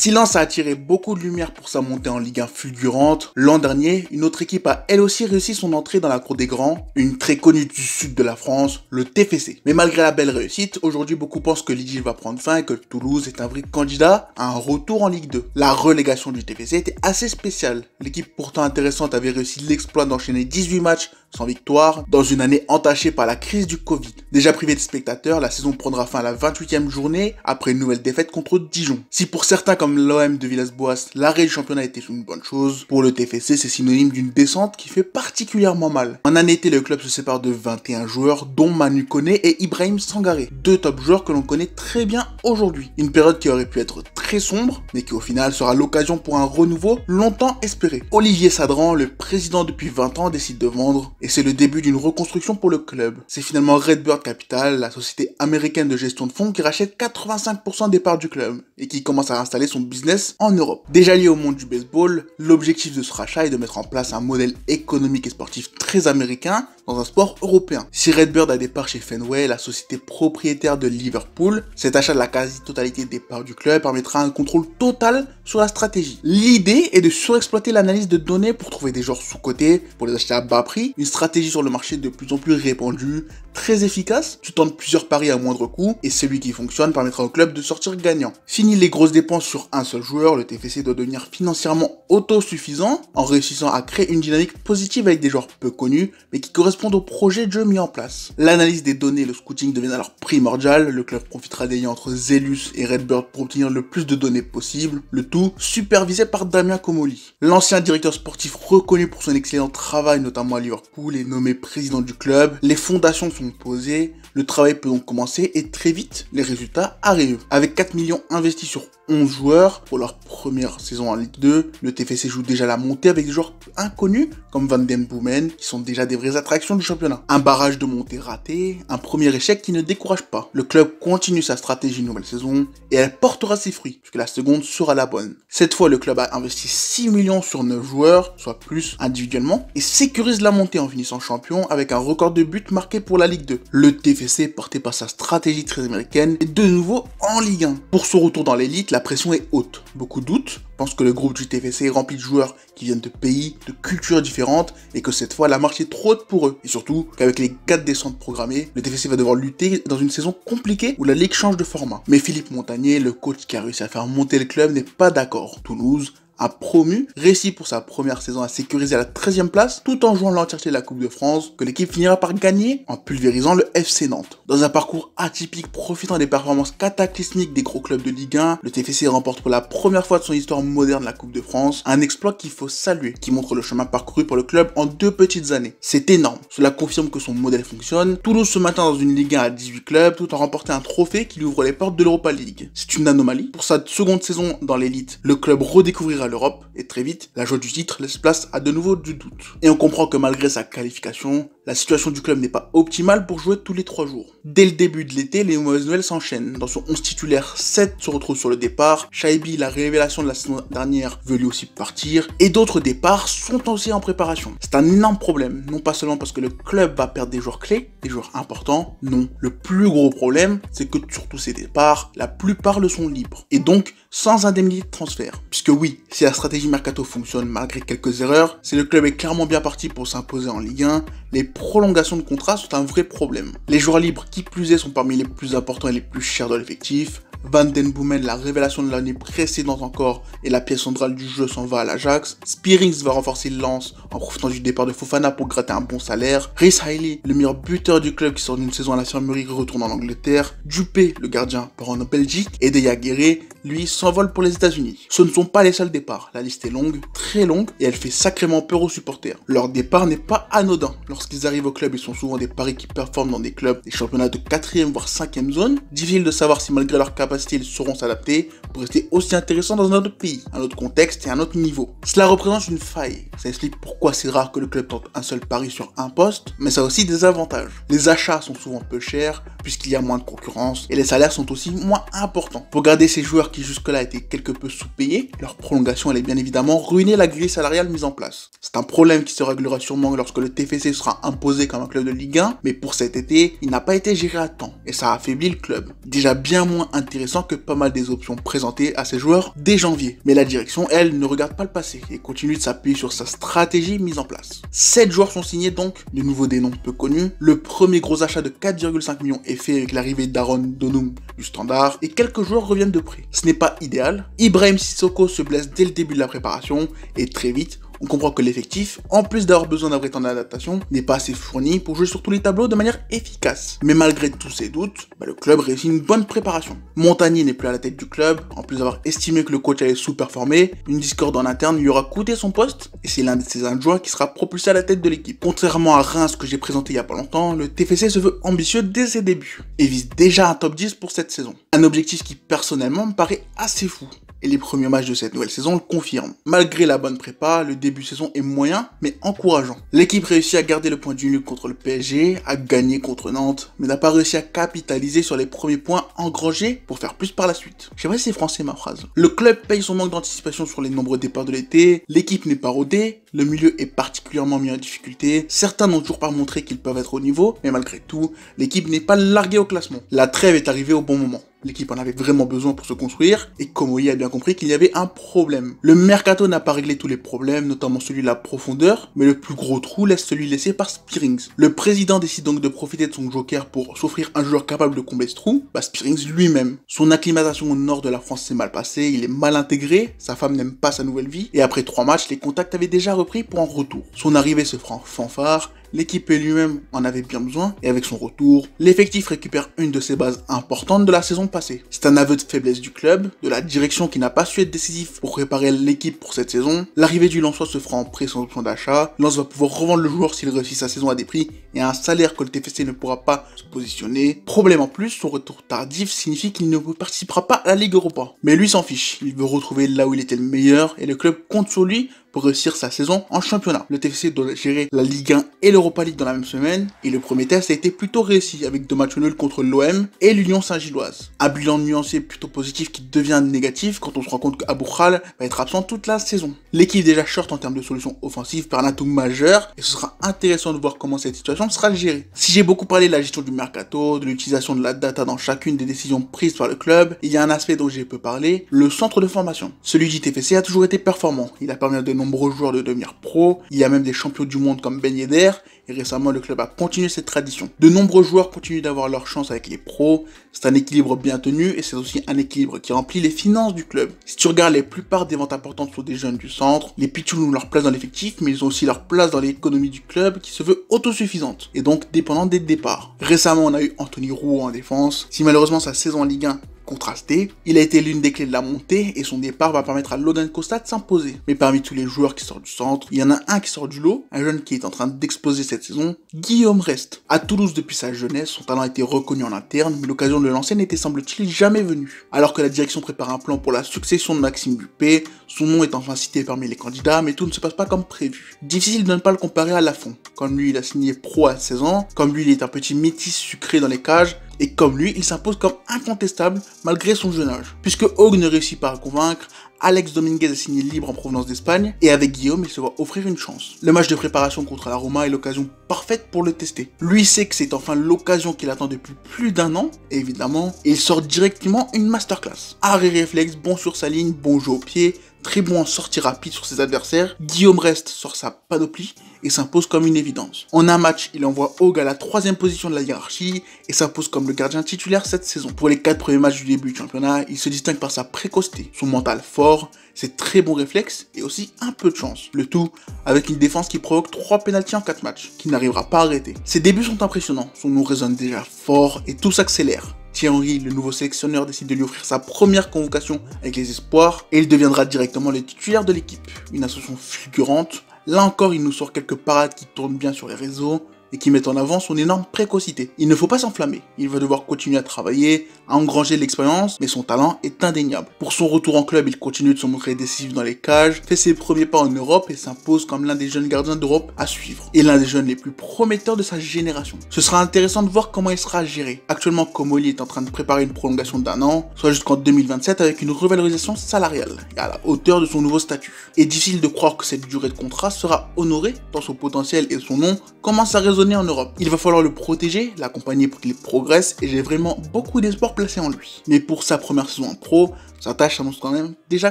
Silence a attiré beaucoup de lumière pour sa montée en Ligue 1 fulgurante. L'an dernier, une autre équipe a elle aussi réussi son entrée dans la cour des grands, une très connue du sud de la France, le TFC. Mais malgré la belle réussite, aujourd'hui beaucoup pensent que Ligue va prendre fin et que Toulouse est un vrai candidat à un retour en Ligue 2. La relégation du TFC était assez spéciale. L'équipe pourtant intéressante avait réussi l'exploit d'enchaîner 18 matchs sans victoire, dans une année entachée par la crise du Covid. Déjà privée de spectateurs, la saison prendra fin à la 28e journée après une nouvelle défaite contre Dijon. Si pour certains comme l'OM de Villas-Boas, l'arrêt du championnat était une bonne chose, pour le TFC c'est synonyme d'une descente qui fait particulièrement mal. En année été, le club se sépare de 21 joueurs dont Manu Kone et Ibrahim Sangaré, deux top joueurs que l'on connaît très bien aujourd'hui. Une période qui aurait pu être très sombre, mais qui au final sera l'occasion pour un renouveau longtemps espéré. Olivier Sadran, le président depuis 20 ans, décide de vendre, et c'est le début d'une reconstruction pour le club. C'est finalement Redbird Capital, la société américaine de gestion de fonds, qui rachète 85% des parts du club, et qui commence à installer son business en Europe. Déjà lié au monde du baseball, l'objectif de ce rachat est de mettre en place un modèle économique et sportif très américain dans un sport européen. Si Redbird a des parts chez Fenway, la société propriétaire de Liverpool, cet achat de la quasi-totalité des parts du club permettra un contrôle total sur la stratégie. L'idée est de surexploiter l'analyse de données pour trouver des joueurs sous-cotés, pour les acheter à bas prix, une stratégie sur le marché de plus en plus répandue, très efficace, tu tentes plusieurs paris à moindre coût, et celui qui fonctionne permettra au club de sortir gagnant. Fini les grosses dépenses sur un seul joueur, le TFC doit devenir financièrement autosuffisant en réussissant à créer une dynamique positive avec des joueurs peu connus, mais qui correspondent au projet de jeu mis en place. L'analyse des données et le scouting deviennent alors primordial, le club profitera des liens entre Zelus et Redbird pour obtenir le plus de données possibles, le tout supervisé par Damien Comoli. L'ancien directeur sportif reconnu pour son excellent travail notamment à Liverpool est nommé président du club, les fondations sont posées, le travail peut donc commencer et très vite, les résultats arrivent. Avec 4 millions investis sur 11 joueurs pour leur première saison en Ligue 2, le TFC joue déjà la montée avec des joueurs inconnus comme Van Den Boomen qui sont déjà des vraies attractions du championnat. Un barrage de montée raté, un premier échec qui ne décourage pas. Le club continue sa stratégie nouvelle saison et elle portera ses fruits puisque la seconde sera la bonne. Cette fois, le club a investi 6 millions sur 9 joueurs, soit plus individuellement, et sécurise la montée en finissant champion avec un record de buts marqué pour la Ligue 2. Le TFC porté par sa stratégie très américaine est de nouveau en Ligue 1. Pour son retour dans l'élite, la pression est haute. Beaucoup doutent, pensent que le groupe du TFC est rempli de joueurs qui viennent de pays, de cultures différentes et que cette fois la marche est trop haute pour eux. Et surtout qu'avec les 4 descentes programmées, le TFC va devoir lutter dans une saison compliquée où la Ligue change de format. Mais Philippe Montagnier, le coach qui a réussi à faire monter le club, n'est pas d'accord. Toulouse a promu, récit pour sa première saison à sécuriser la 13e place tout en jouant l'entièreté de la Coupe de France que l'équipe finira par gagner en pulvérisant le FC Nantes. Dans un parcours atypique profitant des performances cataclysmiques des gros clubs de Ligue 1, le TFC remporte pour la première fois de son histoire moderne la Coupe de France, un exploit qu'il faut saluer, qui montre le chemin parcouru pour le club en deux petites années. C'est énorme, cela confirme que son modèle fonctionne, Toulouse se matin dans une Ligue 1 à 18 clubs tout en remportant un trophée qui lui ouvre les portes de l'Europa League. C'est une anomalie, pour sa seconde saison dans l'élite, le club redécouvrira l'Europe et très vite, la joie du titre laisse place à de nouveau du doute. Et on comprend que malgré sa qualification, la situation du club n'est pas optimale pour jouer tous les 3 jours. Dès le début de l'été, les mauvaises nouvelles s'enchaînent. Dans son 11 titulaire, 7 se retrouve sur le départ, Shaibi, la révélation de la saison dernière, veut lui aussi partir, et d'autres départs sont aussi en préparation. C'est un énorme problème, non pas seulement parce que le club va perdre des joueurs clés, des joueurs importants, non. Le plus gros problème, c'est que sur tous ces départs, la plupart le sont libres, et donc sans indemnité de transfert. Puisque oui, si la stratégie mercato fonctionne malgré quelques erreurs, si le club est clairement bien parti pour s'imposer en Ligue 1, les prolongations de contrats sont un vrai problème. Les joueurs libres qui plus est sont parmi les plus importants et les plus chers de l'effectif. Van Den Boomen, la révélation de l'année précédente encore, et la pièce centrale du jeu s'en va à l'Ajax. Spearings va renforcer le lance en profitant du départ de Fofana pour gratter un bon salaire. Rhys Hailey, le meilleur buteur du club qui sort d'une saison à la firmerie, retourne en Angleterre. Dupé, le gardien, part en Belgique. Et Deya Guerré lui, s'envole pour les États-Unis. Ce ne sont pas les seuls départs. La liste est longue, très longue, et elle fait sacrément peur aux supporters. Leur départ n'est pas anodin. Lorsqu'ils arrivent au club, ils sont souvent des paris qui performent dans des clubs des championnats de 4 voire 5 zone. Difficile de savoir si malgré leur capacité, ils sauront s'adapter pour rester aussi intéressants dans un autre pays, un autre contexte et un autre niveau. Cela représente une faille. Ça explique pourquoi c'est rare que le club tente un seul pari sur un poste, mais ça a aussi des avantages. Les achats sont souvent peu chers, puisqu'il y a moins de concurrence, et les salaires sont aussi moins importants. Pour garder ces joueurs qui jusque-là étaient quelque peu sous-payés, leur prolongation allait bien évidemment ruiner la grille salariale mise en place. C'est un problème qui se réglera sûrement lorsque le TFC sera imposé comme un club de Ligue 1, mais pour cet été, il n'a pas été géré à temps et ça affaiblit le club. Déjà bien moins intéressant que pas mal des options présentées à ses joueurs dès janvier. Mais la direction, elle, ne regarde pas le passé et continue de s'appuyer sur sa stratégie mise en place. 7 joueurs sont signés donc, de nouveau des noms peu connus. Le premier gros achat de 4,5 millions est fait avec l'arrivée d'Aaron Donum du Standard et quelques joueurs reviennent de près. Ce n'est pas idéal. Ibrahim Sissoko se blesse dès le début de la préparation et très vite, on comprend que l'effectif, en plus d'avoir besoin d'un vrai temps d'adaptation, n'est pas assez fourni pour jouer sur tous les tableaux de manière efficace. Mais malgré tous ces doutes, bah, le club réussit une bonne préparation. Montagny n'est plus à la tête du club, en plus d'avoir estimé que le coach allait sous-performer, une discorde en interne lui aura coûté son poste, et c'est l'un de ses adjoints qui sera propulsé à la tête de l'équipe. Contrairement à Reims que j'ai présenté il n'y a pas longtemps, le TFC se veut ambitieux dès ses débuts, et vise déjà un top 10 pour cette saison. Un objectif qui personnellement me paraît assez fou et les premiers matchs de cette nouvelle saison le confirment. Malgré la bonne prépa, le début de saison est moyen mais encourageant. L'équipe réussit à garder le point du nul contre le PSG, à gagner contre Nantes, mais n'a pas réussi à capitaliser sur les premiers points engrangés pour faire plus par la suite. J'aimerais sais si c'est français ma phrase. Le club paye son manque d'anticipation sur les nombreux départs de l'été, l'équipe n'est pas rodée, le milieu est particulièrement mis en difficulté, certains n'ont toujours pas montré qu'ils peuvent être au niveau, mais malgré tout, l'équipe n'est pas larguée au classement. La trêve est arrivée au bon moment. L'équipe en avait vraiment besoin pour se construire, et Komoy a bien compris qu'il y avait un problème. Le mercato n'a pas réglé tous les problèmes, notamment celui de la profondeur, mais le plus gros trou laisse celui laissé par Spearings. Le président décide donc de profiter de son joker pour s'offrir un joueur capable de combler ce trou, bah Spearings lui-même. Son acclimatation au nord de la France s'est mal passée, il est mal intégré, sa femme n'aime pas sa nouvelle vie, et après trois matchs, les contacts avaient déjà repris pour un retour. Son arrivée se fera en fanfare, l'équipe lui-même en avait bien besoin, et avec son retour, l'effectif récupère une de ses bases importantes de la saison passée. C'est un aveu de faiblesse du club, de la direction qui n'a pas su être décisif pour préparer l'équipe pour cette saison. L'arrivée du lanceur se fera en prêt sans option d'achat, Lance va pouvoir revendre le joueur s'il réussit sa saison à des prix et un salaire que le TFC ne pourra pas se positionner. Problème en plus, son retour tardif signifie qu'il ne participera pas à la Ligue Europa. Mais lui s'en fiche, il veut retrouver là où il était le meilleur et le club compte sur lui pour réussir sa saison en championnat. Le TFC doit gérer la Ligue 1 et l'Europa League dans la même semaine et le premier test a été plutôt réussi avec deux matchs nuls contre l'OM et l'Union Saint-Gilloise. Un bilan nuancé plutôt positif qui devient négatif quand on se rend compte que va être absent toute la saison. L'équipe déjà short en termes de solutions offensives par un atout majeur et ce sera intéressant de voir comment cette situation sera géré. Si j'ai beaucoup parlé de la gestion du mercato, de l'utilisation de la data dans chacune des décisions prises par le club, il y a un aspect dont j'ai peu parlé, le centre de formation. Celui du TFC a toujours été performant. Il a permis à de nombreux joueurs de devenir pro. Il y a même des champions du monde comme Ben Yedder et récemment le club a continué cette tradition. De nombreux joueurs continuent d'avoir leur chance avec les pros, c'est un équilibre bien tenu et c'est aussi un équilibre qui remplit les finances du club. Si tu regardes les plupart des ventes importantes sont des jeunes du centre, les pitchouls ont leur place dans l'effectif mais ils ont aussi leur place dans l'économie du club qui se veut autosuffisante et donc dépendante des départs. Récemment on a eu Anthony Roux en défense, si malheureusement sa saison en Ligue 1 contrasté. Il a été l'une des clés de la montée et son départ va permettre à Logan Costa de s'imposer. Mais parmi tous les joueurs qui sortent du centre, il y en a un qui sort du lot, un jeune qui est en train d'exposer cette saison, Guillaume reste À Toulouse depuis sa jeunesse, son talent a été reconnu en interne, mais l'occasion de le lancer n'était semble-t-il jamais venue. Alors que la direction prépare un plan pour la succession de Maxime Dupé, son nom est enfin cité parmi les candidats, mais tout ne se passe pas comme prévu. Difficile de ne pas le comparer à Lafont. Comme lui, il a signé pro à 16 ans, comme lui, il est un petit métis sucré dans les cages, et comme lui, il s'impose comme incontestable malgré son jeune âge. Puisque Hogg ne réussit pas à convaincre, Alex Dominguez est signé libre en provenance d'Espagne et avec Guillaume, il se voit offrir une chance. Le match de préparation contre la Roma est l'occasion parfaite pour le tester. Lui sait que c'est enfin l'occasion qu'il attend depuis plus d'un an et évidemment, il sort directement une masterclass. Arrêt réflexe, bon sur sa ligne, bon jeu au pied, très bon en sortie rapide sur ses adversaires, Guillaume reste sort sa panoplie et s'impose comme une évidence. En un match, il envoie Aug à la troisième position de la hiérarchie et s'impose comme le gardien titulaire cette saison. Pour les quatre premiers matchs du début du championnat, il se distingue par sa précocité, son mental fort, ses c'est très bon réflexe et aussi un peu de chance. Le tout avec une défense qui provoque 3 pénalties en 4 matchs, qui n'arrivera pas à arrêter. Ses débuts sont impressionnants, son nom résonne déjà fort et tout s'accélère. Thierry, le nouveau sélectionneur, décide de lui offrir sa première convocation avec les espoirs et il deviendra directement le titulaire de l'équipe. Une association fulgurante, là encore il nous sort quelques parades qui tournent bien sur les réseaux, et qui met en avant son énorme précocité. Il ne faut pas s'enflammer, il va devoir continuer à travailler, à engranger l'expérience, mais son talent est indéniable. Pour son retour en club, il continue de se montrer décisif dans les cages, fait ses premiers pas en Europe et s'impose comme l'un des jeunes gardiens d'Europe à suivre, et l'un des jeunes les plus prometteurs de sa génération. Ce sera intéressant de voir comment il sera géré. Actuellement, Comoli est en train de préparer une prolongation d'un an, soit jusqu'en 2027 avec une revalorisation salariale, à la hauteur de son nouveau statut. Et difficile de croire que cette durée de contrat sera honorée tant son potentiel et son nom commencent à résoudre en Europe. Il va falloir le protéger, l'accompagner pour qu'il progresse et j'ai vraiment beaucoup d'espoir placé en lui. Mais pour sa première saison en pro, sa tâche s'annonce quand même déjà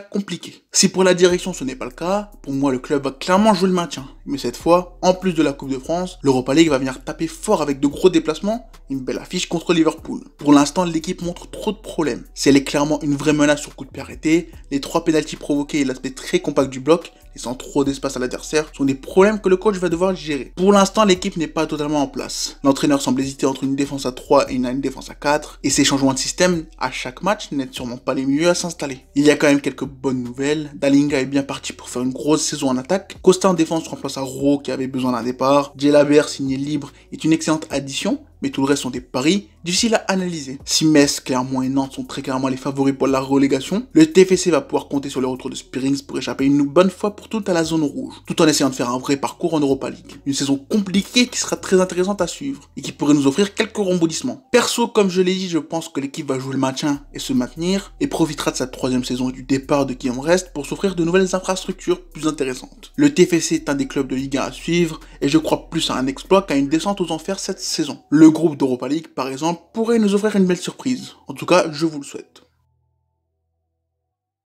compliquée. Si pour la direction ce n'est pas le cas, pour moi le club va clairement jouer le maintien. Mais cette fois, en plus de la Coupe de France, l'Europa League va venir taper fort avec de gros déplacements, une belle affiche contre Liverpool. Pour l'instant, l'équipe montre trop de problèmes. Si elle est clairement une vraie menace sur coup de pied arrêté, les trois pénalties provoqués et l'aspect très compact du bloc, laissant trop d'espace à l'adversaire, sont des problèmes que le coach va devoir gérer. Pour l'instant, l'équipe n'est pas totalement en place. L'entraîneur semble hésiter entre une défense à 3 et une, défense à 4, et ces changements de système à chaque match n'aident sûrement pas les mieux s'installer. Il y a quand même quelques bonnes nouvelles. Dalinga est bien parti pour faire une grosse saison en attaque. Costa en défense remplace Ro qui avait besoin d'un départ. Jelabert signé libre est une excellente addition, mais tout le reste sont des paris difficile à analyser. Si Metz, Clermont et Nantes sont très clairement les favoris pour la relégation, le TFC va pouvoir compter sur le retour de Spirings pour échapper une bonne fois pour toutes à la zone rouge, tout en essayant de faire un vrai parcours en Europa League. Une saison compliquée qui sera très intéressante à suivre et qui pourrait nous offrir quelques rebondissements. Perso, comme je l'ai dit, je pense que l'équipe va jouer le maintien et se maintenir et profitera de sa troisième saison et du départ de qui en reste pour s'offrir de nouvelles infrastructures plus intéressantes. Le TFC est un des clubs de Ligue 1 à suivre et je crois plus à un exploit qu'à une descente aux enfers cette saison. Le groupe d'Europa League, par exemple, pourrait nous offrir une belle surprise. En tout cas, je vous le souhaite.